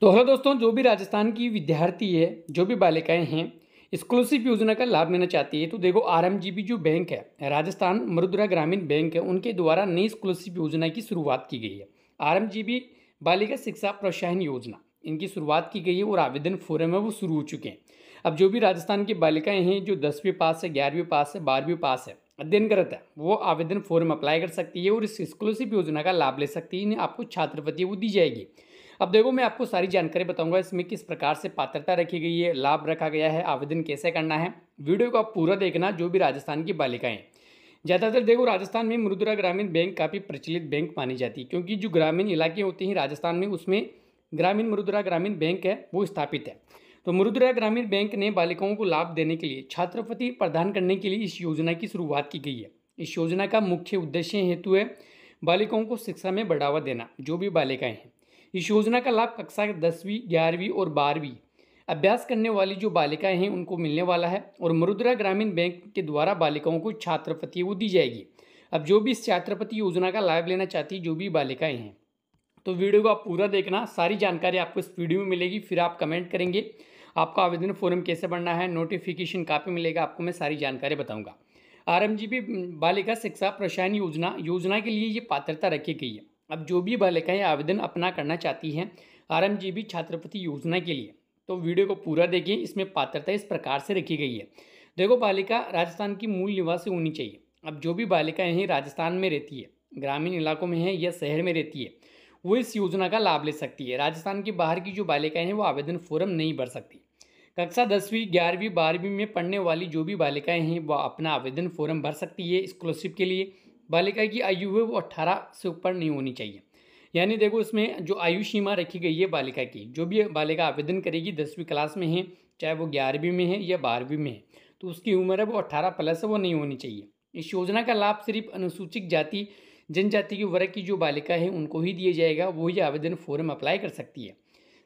तो हेलो दोस्तों जो भी राजस्थान की विद्यार्थी है जो भी बालिकाएं हैं स्कॉलरशिप योजना का लाभ लेना चाहती है तो देखो आर जो बैंक है राजस्थान मरुद्रा ग्रामीण बैंक है उनके द्वारा नई स्कॉलरशिप योजना की शुरुआत की गई है आर बालिका शिक्षा प्रोत्साहन योजना इनकी शुरुआत की गई है और आवेदन फोरम है वो शुरू हो चुके हैं अब जो भी राजस्थान की बालिकाएं हैं जो दसवीं पास है ग्यारहवीं पास है बारहवीं पास है अध्ययन करत है वो आवेदन फॉर्म अप्लाई कर सकती है और इस स्कॉलरशिप योजना का लाभ ले सकती है इन्हें आपको छात्रवृत्ति वो दी जाएगी अब देखो मैं आपको सारी जानकारी बताऊंगा इसमें किस प्रकार से पात्रता रखी गई है लाभ रखा गया है आवेदन कैसे करना है वीडियो को आप पूरा देखना जो भी राजस्थान की बालिकाएँ ज़्यादातर देखो राजस्थान में मृदुरा ग्रामीण बैंक काफ़ी प्रचलित बैंक मानी जाती है क्योंकि जो ग्रामीण इलाके होते हैं राजस्थान में उसमें ग्रामीण मृदुरा ग्रामीण बैंक है वो स्थापित है तो मृदुरा ग्रामीण बैंक ने बालिकाओं को लाभ देने के लिए छात्रपति प्रदान करने के लिए इस योजना की शुरुआत की गई है इस योजना का मुख्य उद्देश्य हेतु है बालिकाओं को शिक्षा में बढ़ावा देना जो भी बालिकाएं हैं इस योजना का लाभ कक्षा दसवीं ग्यारहवीं और बारहवीं अभ्यास करने वाली जो बालिकाएं हैं उनको मिलने वाला है और मरुद्रा ग्रामीण बैंक के द्वारा बालिकाओं को छात्रपति वो दी जाएगी अब जो भी इस छात्रपति योजना का लाभ लेना चाहती है जो भी बालिकाएं हैं तो वीडियो को आप पूरा देखना सारी जानकारी आपको इस वीडियो में मिलेगी फिर आप कमेंट करेंगे आपका आवेदन फॉर्म कैसे बनना है नोटिफिकेशन काफ़ी मिलेगा आपको मैं सारी जानकारी बताऊँगा आर बालिका शिक्षा प्रशायन योजना योजना के लिए ये पात्रता रखी गई है अब जो भी बालिकाएँ आवेदन अपना करना चाहती हैं आर एम योजना के लिए तो वीडियो को पूरा देखिए इसमें पात्रता इस प्रकार से रखी गई है देखो बालिका राजस्थान की मूल निवासी होनी चाहिए अब जो भी बालिकाएँ हैं राजस्थान में रहती है ग्रामीण इलाकों में है या शहर में रहती है वो इस योजना का लाभ ले सकती है राजस्थान के बाहर की जो बालिकाएँ हैं वो आवेदन फॉर्म नहीं भर सकती कक्षा दसवीं ग्यारहवीं बारहवीं में पढ़ने वाली जो भी बालिकाएं हैं वह अपना आवेदन फॉर्म भर सकती है स्कॉलरशिप के लिए बालिका की आयु है वो अट्ठारह से ऊपर नहीं होनी चाहिए यानी देखो इसमें जो आयु सीमा रखी गई है बालिका की जो भी बालिका आवेदन करेगी दसवीं क्लास में है चाहे वो ग्यारहवीं में है या बारहवीं में है तो उसकी उम्र है वो अट्ठारह प्लस है वो नहीं होनी चाहिए इस योजना का लाभ सिर्फ अनुसूचित जाति जनजाति के वर्ग की जो बालिका है उनको ही दिया जाएगा वो ये आवेदन फॉर्म अप्लाई कर सकती है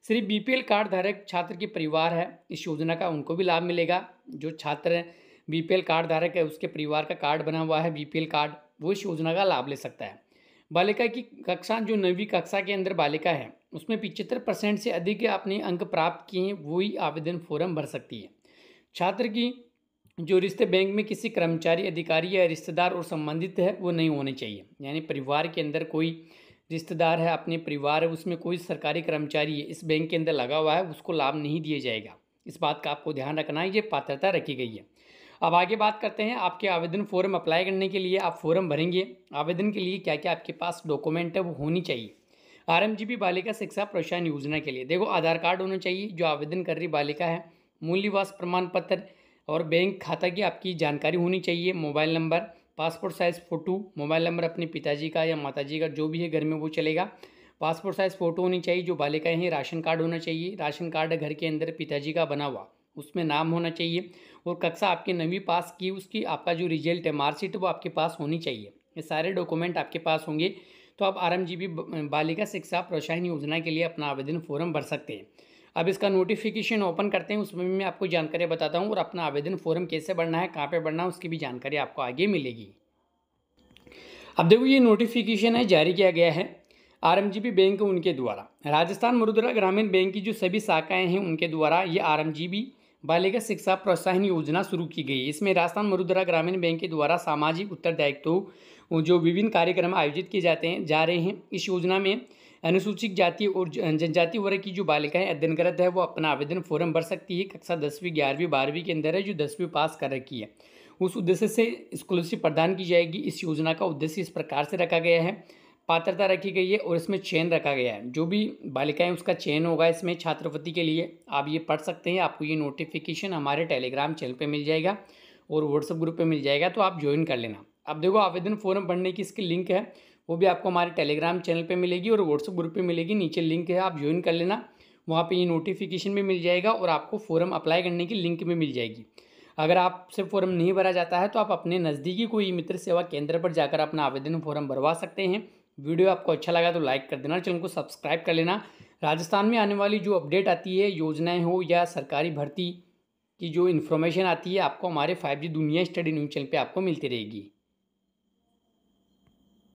सिर्फ बीपीएल कार्ड धारक छात्र के परिवार है इस योजना का उनको भी लाभ मिलेगा जो छात्र बीपीएल कार्ड धारक है उसके परिवार का कार्ड बना हुआ है बीपीएल कार्ड वो इस योजना का लाभ ले सकता है बालिका की कक्षा जो नवी कक्षा के अंदर बालिका है उसमें पिचहत्तर परसेंट से अधिक आपने अंक प्राप्त किए वही आवेदन फॉरम भर सकती है छात्र की जो रिश्ते बैंक में किसी कर्मचारी अधिकारी या रिश्तेदार और संबंधित है वो नहीं होने चाहिए यानी परिवार के अंदर कोई रिश्तेदार है अपने परिवार है उसमें कोई सरकारी कर्मचारी है इस बैंक के अंदर लगा हुआ है उसको लाभ नहीं दिया जाएगा इस बात का आपको ध्यान रखना है ये पात्रता रखी गई है अब आगे बात करते हैं आपके आवेदन फॉर्म अप्लाई करने के लिए आप फॉर्म भरेंगे आवेदन के लिए क्या क्या आपके पास डॉक्यूमेंट है वो होनी चाहिए बी बालिका शिक्षा प्रोत्साहन योजना के लिए देखो आधार कार्ड होना चाहिए जो आवेदन कर रही बालिका है मूल्यवास प्रमाण पत्र और बैंक खाता की आपकी जानकारी होनी चाहिए mobile number passport size photo mobile number अपने पिताजी का या माताजी का जो भी है घर में वो चलेगा पासपोर्ट साइज़ फ़ोटो होनी चाहिए जो बालिकाएँ है राशन कार्ड होना चाहिए राशन कार्ड घर के अंदर पिताजी का बना हुआ उसमें नाम होना चाहिए और कक्षा आपकी नवीं पास की उसकी आपका जो रिजल्ट है मार्कशीट वो आपके पास होनी चाहिए ये सारे डॉक्यूमेंट आपके पास होंगे तो आप आर बालिका शिक्षा प्रोत्साहन योजना के लिए अपना आवेदन फॉर्म भर सकते हैं अब इसका नोटिफिकेशन ओपन करते हैं उसमें मैं आपको जानकारी बताता हूँ और अपना आवेदन फॉर्म कैसे भरना है कहाँ पर भरना है उसकी भी जानकारी आपको आगे मिलेगी अब देखो ये नोटिफिकेशन है जारी किया गया है आर बैंक उनके द्वारा राजस्थान मरुद्रा ग्रामीण बैंक की जो सभी शाखाएँ हैं उनके द्वारा ये आर बालिका शिक्षा प्रोत्साहन योजना शुरू की गई इसमें राजस्थान मरुद्रा ग्रामीण बैंक के द्वारा सामाजिक उत्तरदायित्व जो विभिन्न कार्यक्रम आयोजित किए जाते हैं जा रहे हैं इस योजना में अनुसूचित जाति और जनजाति वर्ग की जो बालिकाएं अध्ययनरत है वो अपना आवेदन फॉर्म भर सकती है कक्षा दसवीं ग्यारहवीं बारहवीं के अंदर है जो दसवीं पास कर रखी है उस उद्देश्य से स्कॉलरशिप प्रदान की जाएगी इस योजना का उद्देश्य इस प्रकार से रखा गया है पात्रता रखी गई है और इसमें चयन रखा गया है जो भी बालिकाएं उसका चयन होगा इसमें छात्रवृत्ति के लिए आप ये पढ़ सकते हैं आपको ये नोटिफिकेशन हमारे टेलीग्राम चैनल पे मिल जाएगा और व्हाट्सअप ग्रुप पे मिल जाएगा तो आप ज्वाइन कर लेना अब देखो आवेदन फॉर्म भरने की इसकी लिंक है वो भी आपको हमारे टेलीग्राम चैनल पर मिलेगी और व्हाट्सअप ग्रुप पर मिलेगी नीचे लिंक है आप ज्वाइन कर लेना वहाँ पर ये नोटिफिकेशन भी मिल जाएगा और आपको फॉर्म अप्लाई करने की लिंक भी मिल जाएगी अगर आपसे फॉर्म नहीं भरा जाता है तो आप अपने नज़दीकी कोई मित्र सेवा केंद्र पर जाकर अपना आवेदन फॉर्म भरवा सकते हैं वीडियो आपको अच्छा लगा तो लाइक कर देना चैनल को सब्सक्राइब कर लेना राजस्थान में आने वाली जो अपडेट आती है योजनाएं हो या सरकारी भर्ती की जो इन्फॉर्मेशन आती है आपको हमारे फाइव जी दुनिया स्टडी न्यूज़ चैनल पर आपको मिलती रहेगी